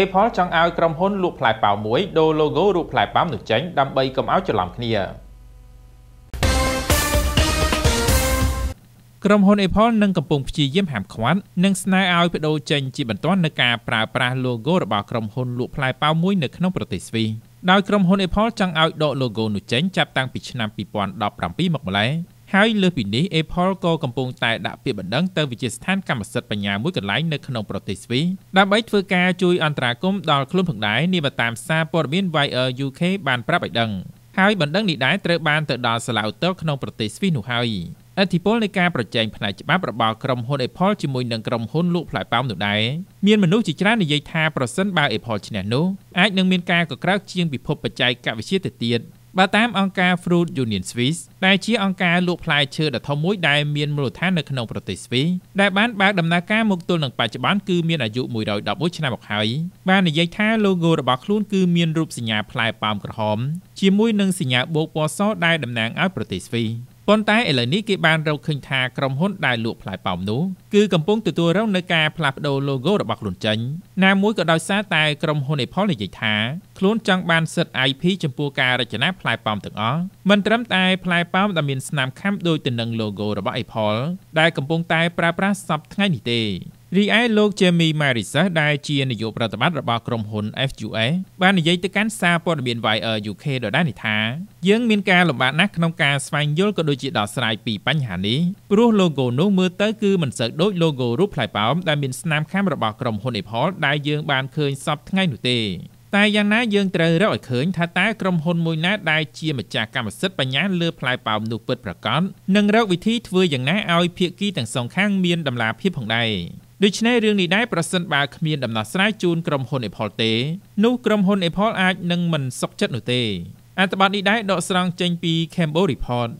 Apple ចង់ឲ្យក្រុមហ៊ុនលក់ផ្លែប៉ោមមួយដូរ logo រូបផ្លែប៉ោមនោះចេញដើម្បីកុំឲ្យច្រឡំគ្នាក្រុមហ៊ុន Apple នឹងកំពុងព្យាយាមហាមឃាត់និងស្នើឲ្យបដូរចេញជាបន្ទាន់នៃការប្រើប្រាស់ logo របស់ក្រុមហ៊ុនលក់ផ្លែប៉ោមមួយនៅក្នុងប្រទេសស្វីសដោយក្រុមហ៊ុន Apple ចង់ឲ្យដក logo នោះចេញចាប់តាំងពីឆ្នាំ2017មកម្ល៉េះហើយលើសពីនេះ Apple ក៏កំពុងតែដាក់ពាក្យបណ្ដឹងទៅវិទ្យាស្ថានកម្មសិទ្ធិបញ្ញាមួយកន្លែងនៅក្នុងប្រទេសស្វីសដើម្បីធ្វើការជួយអន្តរាគមន៍ដល់ខ្លួនផងដែរនាមតាមសារព័ត៌មាន Wire UK បានប្រាប់ឲ្យដឹងហើយបណ្ដឹងនេះដែរត្រូវបានទៅដល់សាលាឧទ្ធរក្នុងប្រទេសស្វីសនោះហើយអធិបុលនៃការប្រជែងផ្នែកច្បាប់របស់ក្រុមហ៊ុន Apple ជាមួយនឹងក្រុមហ៊ុនលក់ផ្លែប៉ោមនោះដែរមានមនុស្សជាច្រើននិយាយថាប្រសិនបើ Apple ឈ្នះនោះអាចនឹងមានការកក្រើកជាងពិភពបច្ចេកវិទ្យាទៅទៀតបើតាមអង្គការ Fruit Union Swiss ដែលជាអង្គការលក់ផ្លែឈើដ៏ធំមួយដែលមានមូលដ្ឋាននៅក្នុងប្រទេសស្វីសដែលបានបើកដំណើរការមកទល់នឹងបច្ចុប្បន្នគឺមានអាយុ111ឆ្នាំមកហើយបាននិយាយថា logo របស់ខ្លួនគឺមានរូបសញ្ញាផ្លែប៉ោមក្រហមជាមួយនឹងសញ្ញាបូកពណ៌សដែលតំណាងឲ្យប្រទេសស្វីសប៉ុន្តែឥឡូវនេះគេបានរកឃើញថាក្រុមហ៊ុនដែលលក់ផ្លែប៉ោមនោះគឺកំពុងទទួលរងនឹងការផ្លាស់ប្ដូរ logo របស់ខ្លួនចេញណាមួយក៏ដោយសារតែក្រុមហ៊ុន Apple និយាយថាខ្លួនចង់បានសិទ្ធិ IP ចំពោះការរចនាផ្លែប៉ោមទាំងអស់មិនត្រឹមតែផ្លែប៉ោមដែលមានស្នាមខាំដូចទៅនឹង logo របស់ Apple ដែលកំពុងតែប្រើប្រាស់សពថ្ងៃនេះទេរីឯលោក Jamie Marises ដែលជានាយកប្រតិបត្តិរបស់ក្រុមហ៊ុន FUA បាននិយាយទៅកាន់សារព័ត៌មាន Wire UK ដដែលនេះថាយើងមានការលំបាកណាស់ក្នុងការស្វែងយល់ក៏ដូចជាដោះស្រាយពីបញ្ហានេះព្រោះ logo នោះមើលទៅគឺមិនសូវដូច logo រូបផ្លែប៉ោមដែលមានស្នាមខាំរបស់ក្រុមហ៊ុន Apple ដែលយើងបានឃើញសពថ្ងៃនោះទេតែយ៉ាងណាយើងត្រូវរកឲ្យឃើញថាតើក្រុមហ៊ុនមួយណាដែលជាម្ចាស់កម្មសិទ្ធិបញ្ញាលើផ្លែប៉ោមនោះពិតប្រាកដនិងរកវិធីធ្វើយ៉ាងណាឲ្យភាគីទាំងសងខាងមានដំណាភាពផងដែរដូច្នេះរឿងនេះដែរប្រសិនបើគ្មានដំណោះស្រាយជូនក្រុមហ៊ុន Apple ទេនោះក្រុមហ៊ុន Apple អាចនឹងមិនសុខចិត្តនោះទេអត្ថបទនេះដែរដកស្រង់ចេញពី Cambodia Report